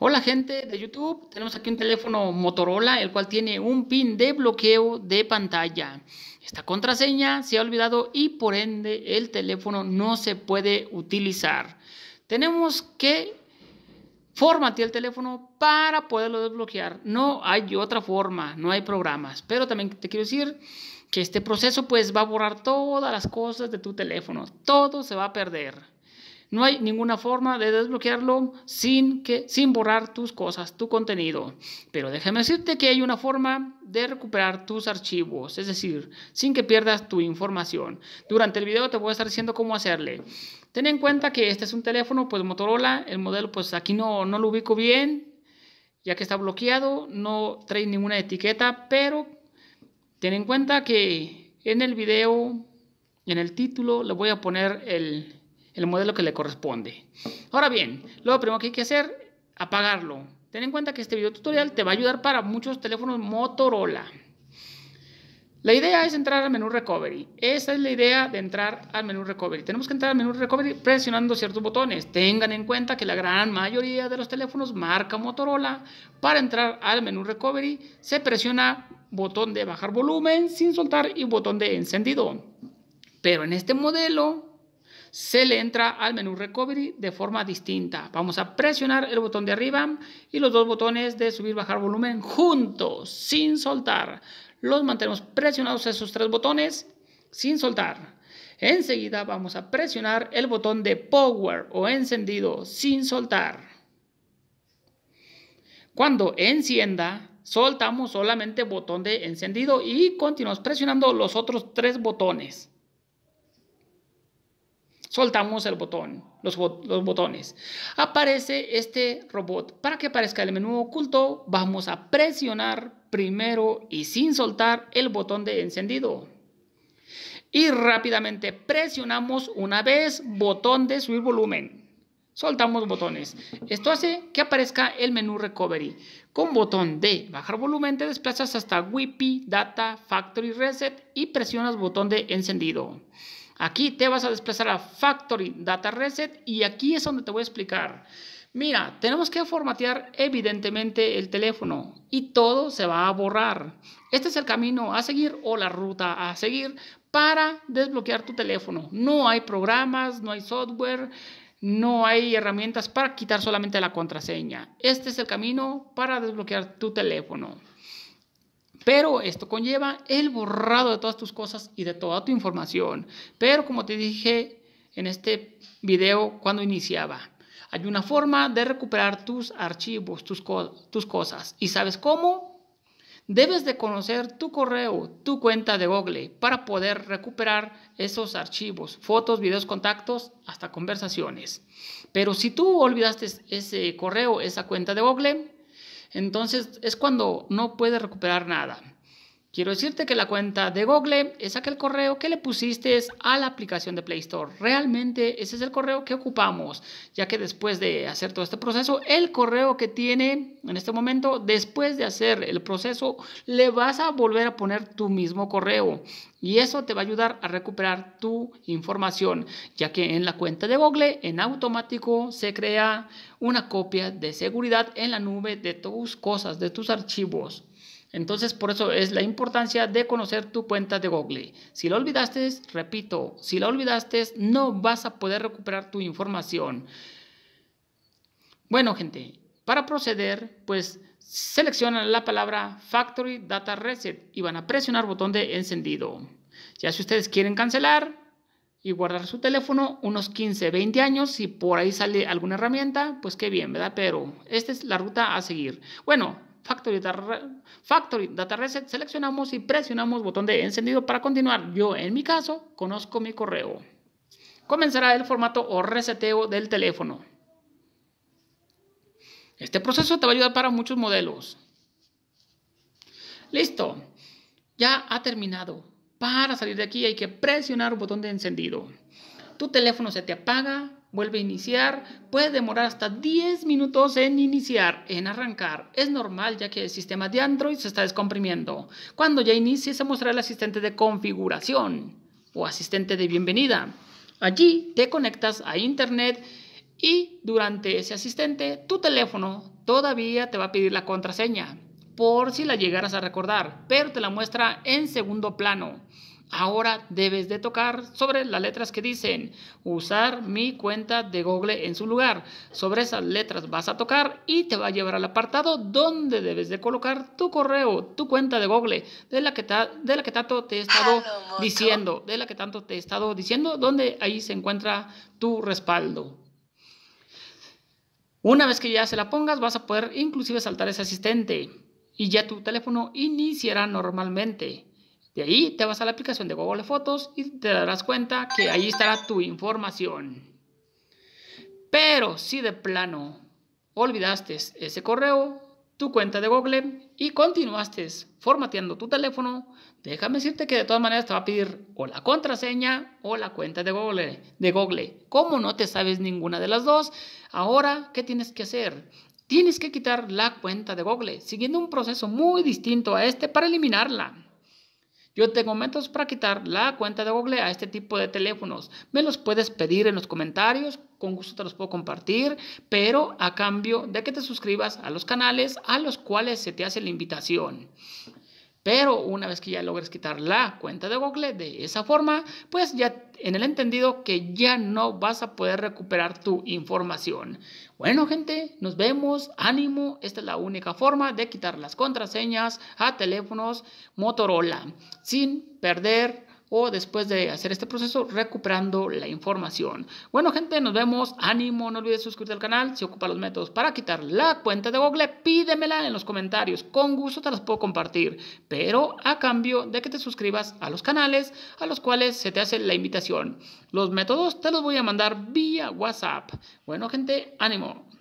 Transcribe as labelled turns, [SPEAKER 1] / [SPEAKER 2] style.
[SPEAKER 1] Hola gente de YouTube, tenemos aquí un teléfono Motorola, el cual tiene un pin de bloqueo de pantalla. Esta contraseña se ha olvidado y por ende el teléfono no se puede utilizar. Tenemos que formatear el teléfono para poderlo desbloquear. No hay otra forma, no hay programas. Pero también te quiero decir que este proceso pues va a borrar todas las cosas de tu teléfono. Todo se va a perder. No hay ninguna forma de desbloquearlo sin, que, sin borrar tus cosas, tu contenido. Pero déjame decirte que hay una forma de recuperar tus archivos, es decir, sin que pierdas tu información. Durante el video te voy a estar diciendo cómo hacerle. Ten en cuenta que este es un teléfono, pues Motorola, el modelo pues aquí no, no lo ubico bien, ya que está bloqueado, no trae ninguna etiqueta, pero ten en cuenta que en el video, en el título, le voy a poner el el modelo que le corresponde. Ahora bien, lo primero que hay que hacer, apagarlo. Ten en cuenta que este video tutorial te va a ayudar para muchos teléfonos Motorola. La idea es entrar al menú Recovery. Esa es la idea de entrar al menú Recovery. Tenemos que entrar al menú Recovery presionando ciertos botones. Tengan en cuenta que la gran mayoría de los teléfonos marca Motorola, para entrar al menú Recovery se presiona botón de bajar volumen sin soltar y botón de encendido. Pero en este modelo se le entra al menú Recovery de forma distinta. Vamos a presionar el botón de arriba y los dos botones de subir bajar volumen juntos, sin soltar. Los mantenemos presionados esos tres botones sin soltar. Enseguida vamos a presionar el botón de Power o encendido sin soltar. Cuando encienda, soltamos solamente botón de encendido y continuamos presionando los otros tres botones soltamos el botón, los, botones. Aparece este robot. Para que aparezca el menú oculto, vamos a presionar primero y sin soltar el botón de encendido. Y rápidamente presionamos una vez botón de subir volumen. Soltamos botones. Esto hace que aparezca el menú Recovery. Con botón de bajar volumen te desplazas hasta Wipi, Data, Factory Reset y presionas botón de encendido. Aquí te vas a desplazar a Factory Data Reset y aquí es donde te voy a explicar. Mira, tenemos que formatear evidentemente el teléfono y todo se va a borrar. Este es el camino a seguir o la ruta a seguir para desbloquear tu teléfono. No hay programas, no hay software, no hay herramientas para quitar solamente la contraseña. Este es el camino para desbloquear tu teléfono. Pero esto conlleva el borrado de todas tus cosas y de toda tu información. Pero como te dije en este video cuando iniciaba, hay una forma de recuperar tus archivos, tus, tus cosas. ¿Y sabes cómo? Debes de conocer tu correo, tu cuenta de Google para poder recuperar esos archivos, fotos, videos, contactos, hasta conversaciones. Pero si tú olvidaste ese correo, esa cuenta de Google, entonces es cuando no puede recuperar nada. Quiero decirte que la cuenta de Google es aquel correo que le pusiste a la aplicación de Play Store. Realmente ese es el correo que ocupamos, ya que después de hacer todo este proceso, el correo que tiene en este momento, después de hacer el proceso, le vas a volver a poner tu mismo correo. Y eso te va a ayudar a recuperar tu información, ya que en la cuenta de Google en automático se crea una copia de seguridad en la nube de tus cosas, de tus archivos. Entonces, por eso es la importancia de conocer tu cuenta de Google. Si la olvidaste, repito, si la olvidaste, no vas a poder recuperar tu información. Bueno, gente, para proceder, pues seleccionan la palabra Factory Data Reset y van a presionar botón de encendido. Ya si ustedes quieren cancelar, y guardar su teléfono unos 15, 20 años. Si por ahí sale alguna herramienta, pues qué bien, ¿verdad? Pero esta es la ruta a seguir. Bueno, Factory Data, Reset, seleccionamos y presionamos botón de encendido para continuar. Yo, en mi caso, conozco mi correo. Comenzará el formato o reseteo del teléfono. Este proceso te va a ayudar para muchos modelos. Listo, ya ha terminado. Para salir de aquí hay que presionar un botón de encendido. Tu teléfono se te apaga, Vuelve a iniciar, puede demorar hasta 10 minutos en iniciar, en arrancar. Es normal ya que el sistema de Android se está descomprimiendo. Cuando ya inicie se mostrará el asistente de configuración o asistente de bienvenida. Allí te conectas a Internet y durante ese asistente tu teléfono todavía te va a pedir la contraseña por si la llegaras a recordar, pero te la muestra en segundo plano. Ahora debes de tocar sobre las letras que dicen usar mi cuenta de Google en su lugar. Sobre esas letras vas a tocar y te va a llevar al apartado donde debes de colocar tu correo, tu cuenta de Google, de la que, de la que tanto te he estado diciendo, de la que tanto te he estado diciendo, donde ahí se encuentra tu respaldo. Una vez que ya se la pongas, vas a poder inclusive saltar ese asistente y ya tu teléfono iniciará normalmente. De ahí te vas a la aplicación de Google Fotos y te darás cuenta que ahí estará tu información. Pero si de plano olvidaste ese correo, tu cuenta de Google y continuaste formateando tu teléfono, déjame decirte que de todas maneras te va a pedir o la contraseña o la cuenta de Google. De Google. Como no te sabes ninguna de las dos, ahora, ¿qué tienes que hacer? Tienes que quitar la cuenta de Google, siguiendo un proceso muy distinto a este para eliminarla. Yo tengo métodos para quitar la cuenta de Google a este tipo de teléfonos. Me los puedes pedir en los comentarios, con gusto te los puedo compartir, pero a cambio de que te suscribas a los canales a los cuales se te hace la invitación. Pero una vez que ya logres quitar la cuenta de Google de esa forma, pues ya en el entendido que ya no vas a poder recuperar tu información. Bueno, gente, nos vemos. Ánimo, esta es la única forma de quitar las contraseñas a teléfonos Motorola sin perder o después de hacer este proceso recuperando la información. Bueno gente, nos vemos, ánimo, no olvides suscribirte al canal, si ocupa los métodos para quitar la cuenta de Google, pídemela en los comentarios, con gusto te las puedo compartir, pero a cambio de que te suscribas a los canales a los cuales se te hace la invitación. Los métodos te los voy a mandar vía WhatsApp. Bueno gente, ánimo.